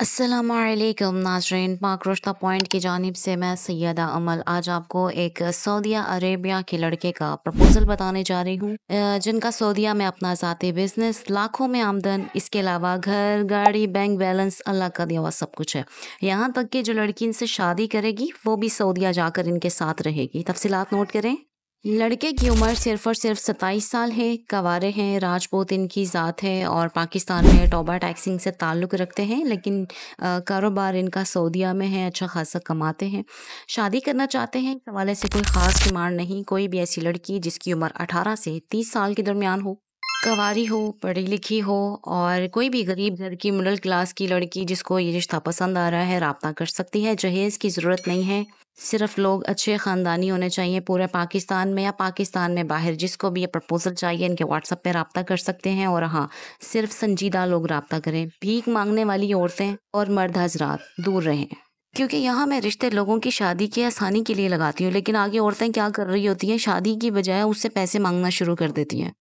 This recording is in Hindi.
असलकम नाजरीन पाक रोश्ता पॉइंट की जानब से मैं सैदा अमल आज आपको एक सऊदिया अरेबिया के लड़के का प्रपोज़ल बताने जा रही हूँ जिनका सऊदिया में अपना जाते बिजनेस लाखों में आमदन इसके अलावा घर गाड़ी बैंक बैलेंस अल्लाह का दिया हुआ सब कुछ है यहाँ तक कि जो लड़की इनसे शादी करेगी वो भी सऊदिया जाकर इनके साथ रहेगी तफसीत नोट करें लड़के की उम्र सिर्फ और सिर्फ सत्ताईस साल है कवारे हैं राजपूत इनकी ज़ात है और पाकिस्तान में टोबा टैक्सिंग से ताल्लुक़ रखते हैं लेकिन कारोबार इनका सऊदिया में है अच्छा खासा कमाते हैं शादी करना चाहते हैं इस हवाले से कोई ख़ास डिमांड नहीं कोई भी ऐसी लड़की जिसकी उम्र अठारह से तीस साल के दरमियान हो कवारी हो पढ़ी लिखी हो और कोई भी गरीब घर की मिडिल क्लास की लड़की जिसको ये रिश्ता पसंद आ रहा है रबता कर सकती है जहेज़ की ज़रूरत नहीं है सिर्फ लोग अच्छे ख़ानदानी होने चाहिए पूरे पाकिस्तान में या पाकिस्तान में बाहर जिसको भी ये प्रपोज़ल चाहिए इनके व्हाट्सअप पे रबता कर सकते हैं और हाँ सिर्फ संजीदा लोग रबता करें भीख मांगने वाली औरतें और मर्द हजरात दूर रहें क्योंकि यहाँ मैं रिश्ते लोगों की शादी की आसानी के लिए लगाती हूँ लेकिन आगे औरतें क्या कर रही होती हैं शादी की बजाय उससे पैसे मांगना शुरू कर देती हैं